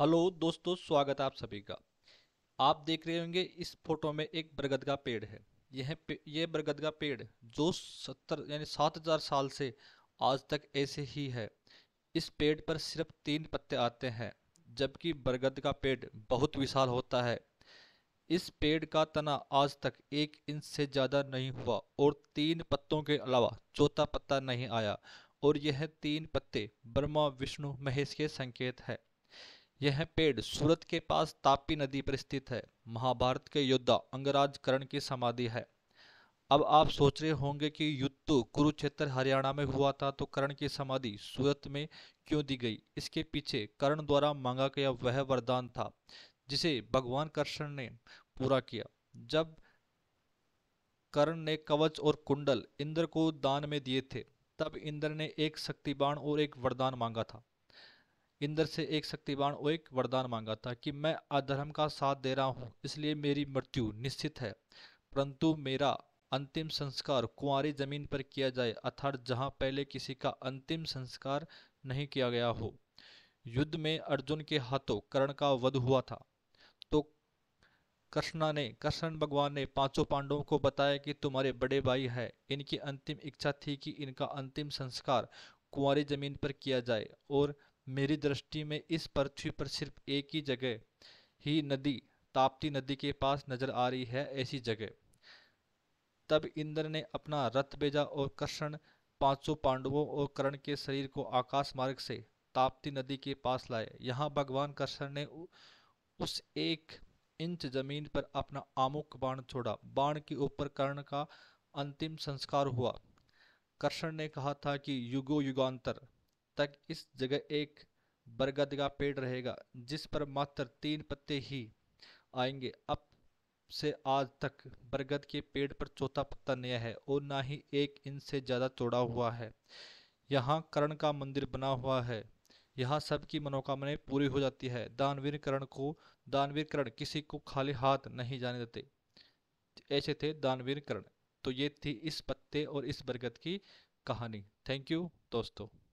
hello दोस्तों स्वागत है आप सभी का आप देख रहे होंगे इस फोटो में एक बरगद का पेड़ है यह पे, यह बरगद का पेड़ जो सत्तर यानी सात हजार साल से आज तक ऐसे ही है इस पेड़ पर सिर्फ तीन पत्ते आते हैं जबकि बरगद का पेड़ बहुत विशाल होता है इस पेड़ का तना आज तक एक इंच से ज़्यादा नहीं हुआ और तीन पत्तों के अलावा चौथा पत्ता नहीं आया और यह तीन पत्ते ब्रह्मा विष्णु महेश के संकेत है यह पेड़ सूरत के पास तापी नदी पर स्थित है महाभारत के योद्धा अंगराज करण की समाधि है अब आप सोच रहे होंगे कि युद्ध कुरुक्षेत्र हरियाणा में हुआ था तो करण की समाधि सूरत में क्यों दी गई इसके पीछे करण द्वारा मांगा गया वह वरदान था जिसे भगवान कृष्ण ने पूरा किया जब कर्ण ने कवच और कुंडल इंद्र को दान में दिए थे तब इंद्र ने एक शक्तिबाण और एक वरदान मांगा था इंद्र से एक शक्तिवान और एक वरदान मांगा था कि मैं अधर्म का साथ दे रहा हूँ इसलिए मेरी मृत्यु निश्चित है परंतु मेरा अंतिम संस्कार कुंवारी जमीन पर किया जाए अर्थात जहाँ पहले किसी का अंतिम संस्कार नहीं किया गया हो युद्ध में अर्जुन के हाथों कर्ण का वध हुआ था तो कृष्णा ने कृष्ण भगवान ने पांचों पांडवों को बताया कि तुम्हारे बड़े भाई है इनकी अंतिम इच्छा थी कि इनका अंतिम संस्कार कुंवारी जमीन पर किया जाए और मेरी दृष्टि में इस पृथ्वी पर सिर्फ एक ही जगह ही नदी ताप्ती नदी के पास नजर आ रही है ऐसी जगह तब इंद्र ने अपना रथ भेजा और कृष्ण पांचों पांडवों और कर्ण के शरीर को आकाश मार्ग से ताप्ती नदी के पास लाए यहाँ भगवान कृष्ण ने उस एक इंच जमीन पर अपना आमुख बाण छोड़ा बाण के ऊपर कर्ण का अंतिम संस्कार हुआ कृष्ण ने कहा था कि युगो युगांतर तक इस जगह एक बरगद का पेड़ रहेगा जिस पर मात्र तीन पत्ते ही आएंगे अब से आज तक बरगद के पेड़ पर चौथा पत्ता नया है और ना ही एक इंच से ज़्यादा चौड़ा हुआ है यहाँ करण का मंदिर बना हुआ है यहाँ सबकी मनोकामनाएं पूरी हो जाती है दानवीर करण को दानवीर करण किसी को खाली हाथ नहीं जाने देते ऐसे थे दानवीर करण तो ये थी इस पत्ते और इस बरगद की कहानी थैंक यू दोस्तों